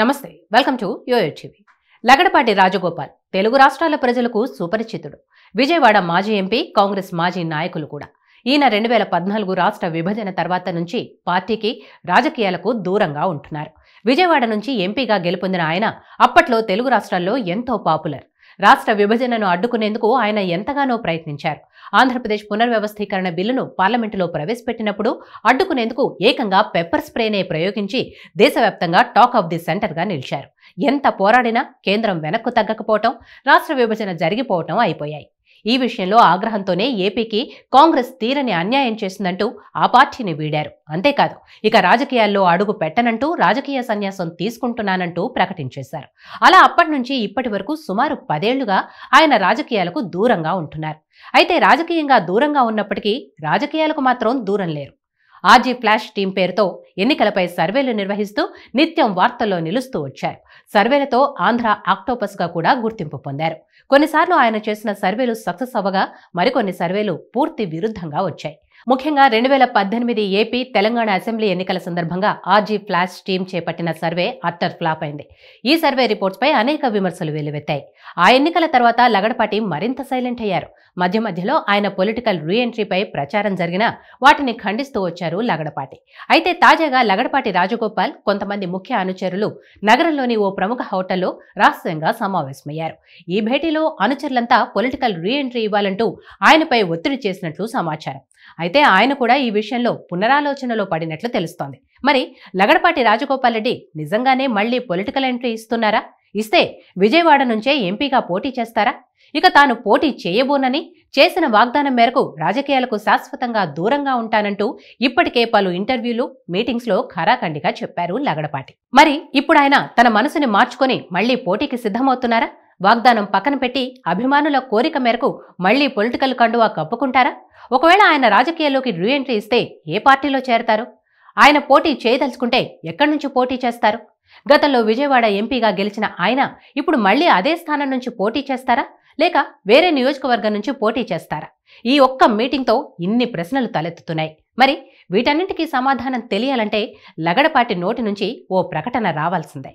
నమస్తే welcome to TV Lagadapati Rajagopal Telugu రాష్ట్రాల ప్రజలకు సుపరిచితుడు విజయవాడ మాజీ ఎంపీ కాంగ్రెస్ మాజీ నాయకులు కూడా ఈయన రెండు వేల పద్నాలుగు రాష్ట్ర విభజన తర్వాత నుంచి పార్టీకి రాజకీయాలకు దూరంగా ఉంటున్నారు విజయవాడ నుంచి ఎంపీగా గెలుపొందిన ఆయన అప్పట్లో తెలుగు రాష్ట్రాల్లో ఎంతో పాపులర్ రాష్ట్ర విభజనను అడ్డుకునేందుకు ఆయన ఎంతగానో ప్రయత్నించారు ఆంధ్రప్రదేశ్ పునర్వ్యవస్థీకరణ బిల్లును పార్లమెంటులో ప్రవేశపెట్టినప్పుడు అడ్డుకునేందుకు ఏకంగా పెప్పర్ స్ప్రేనే ప్రయోగించి దేశవ్యాప్తంగా టాక్ ఆఫ్ ది సెంటర్గా నిలిచారు ఎంత పోరాడినా కేంద్రం వెనక్కు తగ్గకపోవటం రాష్ట్ర విభజన జరిగిపోవటం అయిపోయాయి ఈ విషయంలో ఆగ్రహంతోనే ఏపీకి కాంగ్రెస్ తీరని అన్యాయం చేసిందంటూ ఆ పార్టీని వీడారు అంతేకాదు ఇక రాజకీయాల్లో అడుగు పెట్టనంటూ రాజకీయ సన్యాసం తీసుకుంటున్నానంటూ ప్రకటించేశారు అలా అప్పటి నుంచి ఇప్పటి వరకు సుమారు పదేళ్లుగా ఆయన రాజకీయాలకు దూరంగా ఉంటున్నారు అయితే రాజకీయంగా దూరంగా ఉన్నప్పటికీ రాజకీయాలకు మాత్రం దూరం లేరు ఆర్జీ ఫ్లాష్ టీం పేరుతో ఎన్నికలపై సర్వేలు నిర్వహిస్తూ నిత్యం వార్తల్లో నిలుస్తూ వచ్చారు సర్వేలతో ఆంధ్ర ఆక్టోపస్గా కూడా గుర్తింపు పొందారు కొన్నిసార్లు ఆయన చేసిన సర్వేలు సక్సెస్ అవ్వగా మరికొన్ని సర్వేలు పూర్తి విరుద్ధంగా వచ్చాయి ముఖ్యంగా రెండు వేల పద్దెనిమిది ఏపీ తెలంగాణ అసెంబ్లీ ఎన్నికల సందర్భంగా ఆర్జీ ఫ్లాష్ టీం చేపట్టిన సర్వే అట్టర్ ఫ్లాప్ అయింది ఈ సర్వే రిపోర్ట్స్పై అనేక విమర్శలు వెలువెత్తాయి ఆ ఎన్నికల తర్వాత లగడపాటి మరింత సైలెంట్ అయ్యారు మధ్య మధ్యలో ఆయన పొలిటికల్ రీఎంట్రీపై ప్రచారం జరిగినా వాటిని ఖండిస్తూ వచ్చారు లగడపాటి అయితే తాజాగా లగడపాటి రాజగోపాల్ కొంతమంది ముఖ్య అనుచరులు నగరంలోని ఓ ప్రముఖ హోటల్లో రహస్యంగా సమావేశమయ్యారు ఈ భేటీలో అనుచరులంతా పొలిటికల్ రీఎంట్రీ ఇవ్వాలంటూ ఆయనపై ఒత్తిడి చేసినట్లు సమాచారం అయితే ఆయన కూడా ఈ విషయంలో పునరాలోచనలో పడినట్లు తెలుస్తోంది మరి లగడపాటి రాజగోపాల్ రెడ్డి నిజంగానే మళ్లీ పొలిటికల్ ఎంట్రీ ఇస్తున్నారా ఇస్తే విజయవాడ నుంచే ఎంపీగా పోటీ చేస్తారా ఇక తాను పోటీ చేయబోనని చేసిన వాగ్దానం మేరకు రాజకీయాలకు శాశ్వతంగా దూరంగా ఉంటానంటూ ఇప్పటికే పలు ఇంటర్వ్యూలు మీటింగ్స్లో ఖరాఖండిగా చెప్పారు లగడపాటి మరి ఇప్పుడు ఆయన తన మనసుని మార్చుకొని మళ్లీ పోటీకి సిద్ధమవుతున్నారా వాగ్దానం పక్కన పెట్టి అభిమానుల కోరిక మేరకు మళ్లీ పొలిటికల్ కండువా కప్పుకుంటారా ఒకవేళ ఆయన రాజకీయాల్లోకి రీఎంట్రీ ఇస్తే ఏ పార్టీలో చేరతారు ఆయన పోటీ చేయదలుచుకుంటే ఎక్కడి నుంచి పోటీ చేస్తారు గతంలో విజయవాడ ఎంపీగా గెలిచిన ఆయన ఇప్పుడు మళ్లీ అదే స్థానం నుంచి పోటీ చేస్తారా లేక వేరే నియోజకవర్గం నుంచి పోటీ చేస్తారా ఈ ఒక్క మీటింగ్తో ఇన్ని ప్రశ్నలు తలెత్తుతున్నాయి మరి వీటన్నింటికీ సమాధానం తెలియాలంటే లగడపాటి నోటి నుంచి ఓ ప్రకటన రావాల్సిందే